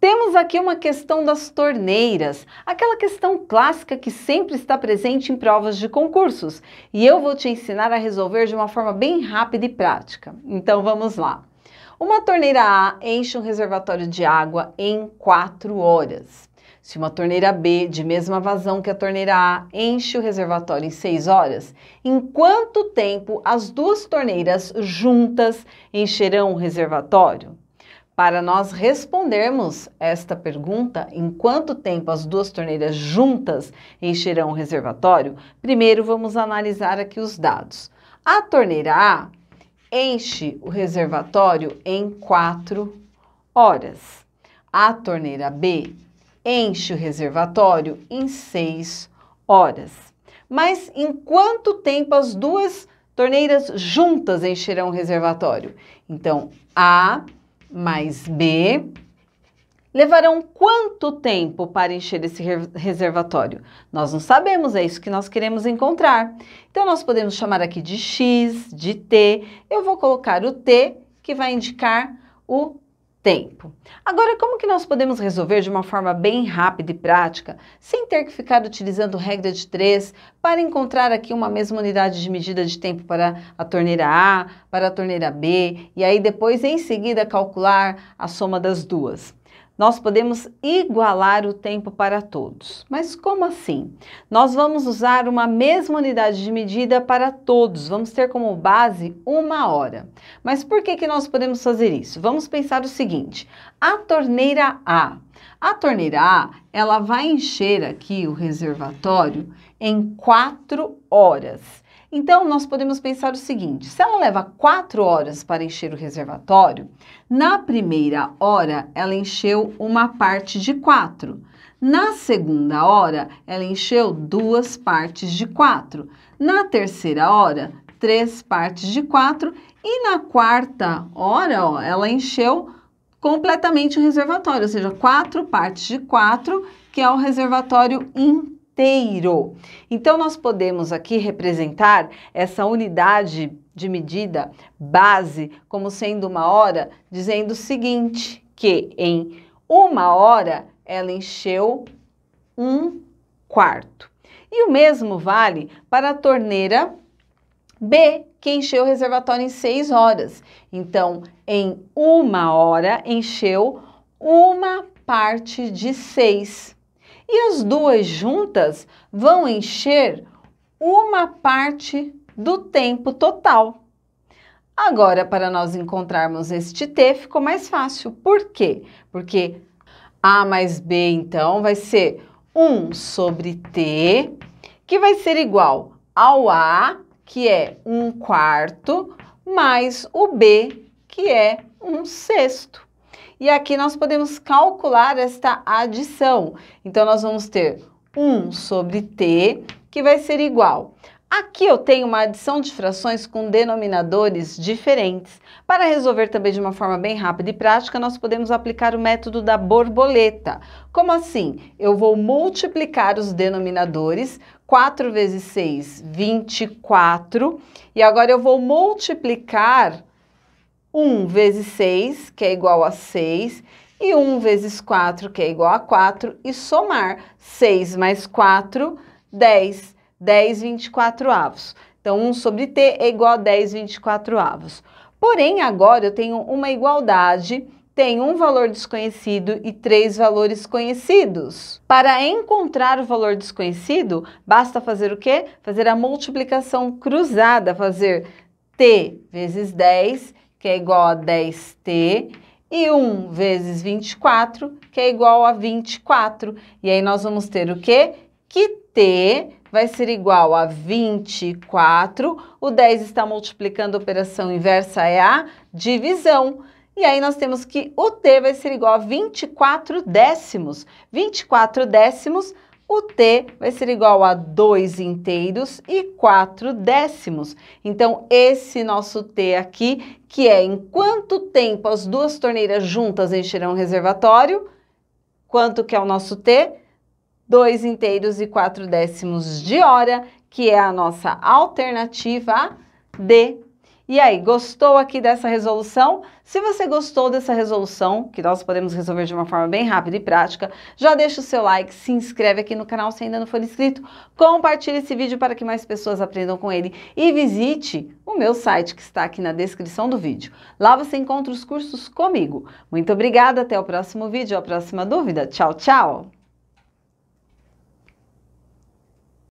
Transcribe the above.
Temos aqui uma questão das torneiras, aquela questão clássica que sempre está presente em provas de concursos, e eu vou te ensinar a resolver de uma forma bem rápida e prática. Então vamos lá. Uma torneira A enche um reservatório de água em 4 horas. Se uma torneira B, de mesma vazão que a torneira A, enche o reservatório em 6 horas, em quanto tempo as duas torneiras juntas encherão o reservatório? Para nós respondermos esta pergunta, em quanto tempo as duas torneiras juntas encherão o reservatório, primeiro vamos analisar aqui os dados. A torneira A enche o reservatório em 4 horas. A torneira B enche o reservatório em 6 horas. Mas em quanto tempo as duas torneiras juntas encherão o reservatório? Então, A mais B levarão quanto tempo para encher esse reservatório? Nós não sabemos, é isso que nós queremos encontrar. Então, nós podemos chamar aqui de X, de T. Eu vou colocar o T, que vai indicar o tempo. Agora, como que nós podemos resolver de uma forma bem rápida e prática, sem ter que ficar utilizando regra de três, para encontrar aqui uma mesma unidade de medida de tempo para a torneira A, para a torneira B, e aí depois, em seguida, calcular a soma das duas? nós podemos igualar o tempo para todos. Mas como assim? Nós vamos usar uma mesma unidade de medida para todos, vamos ter como base uma hora. Mas por que, que nós podemos fazer isso? Vamos pensar o seguinte, a torneira A. A torneira A, ela vai encher aqui o reservatório em 4 horas. Então, nós podemos pensar o seguinte: se ela leva quatro horas para encher o reservatório, na primeira hora ela encheu uma parte de quatro. Na segunda hora, ela encheu duas partes de quatro. Na terceira hora, três partes de quatro. E na quarta hora, ó, ela encheu completamente o reservatório, ou seja, quatro partes de quatro, que é o reservatório inteiro inteiro. Então, nós podemos aqui representar essa unidade de medida base como sendo uma hora, dizendo o seguinte, que em uma hora ela encheu um quarto. E o mesmo vale para a torneira B, que encheu o reservatório em 6 horas. Então, em uma hora, encheu uma parte de 6 e as duas juntas vão encher uma parte do tempo total. Agora, para nós encontrarmos este T, ficou mais fácil. Por quê? Porque A mais B, então, vai ser 1 sobre T, que vai ser igual ao A, que é 1 quarto, mais o B, que é 1 sexto. E aqui nós podemos calcular esta adição. Então, nós vamos ter 1 sobre t, que vai ser igual. Aqui eu tenho uma adição de frações com denominadores diferentes. Para resolver também de uma forma bem rápida e prática, nós podemos aplicar o método da borboleta. Como assim? Eu vou multiplicar os denominadores, 4 vezes 6, 24, e agora eu vou multiplicar 1 vezes 6, que é igual a 6, e 1 vezes 4, que é igual a 4, e somar 6 mais 4, 10. 10 24 avos. Então, 1 sobre t é igual a 10 24 avos. Porém, agora eu tenho uma igualdade, tenho um valor desconhecido e três valores conhecidos. Para encontrar o valor desconhecido, basta fazer o quê? Fazer a multiplicação cruzada, fazer t vezes 10 que é igual a 10t, e 1 vezes 24, que é igual a 24. E aí nós vamos ter o quê? Que t vai ser igual a 24. O 10 está multiplicando a operação inversa, é a divisão. E aí nós temos que o t vai ser igual a 24 décimos. 24 décimos o t vai ser igual a 2 inteiros e 4 décimos. Então, esse nosso t aqui, que é em quanto tempo as duas torneiras juntas encherão o reservatório, quanto que é o nosso t? 2 inteiros e 4 décimos de hora, que é a nossa alternativa D. E aí, gostou aqui dessa resolução? Se você gostou dessa resolução, que nós podemos resolver de uma forma bem rápida e prática, já deixa o seu like, se inscreve aqui no canal se ainda não for inscrito, compartilhe esse vídeo para que mais pessoas aprendam com ele e visite o meu site que está aqui na descrição do vídeo. Lá você encontra os cursos comigo. Muito obrigada, até o próximo vídeo, a próxima dúvida. Tchau, tchau!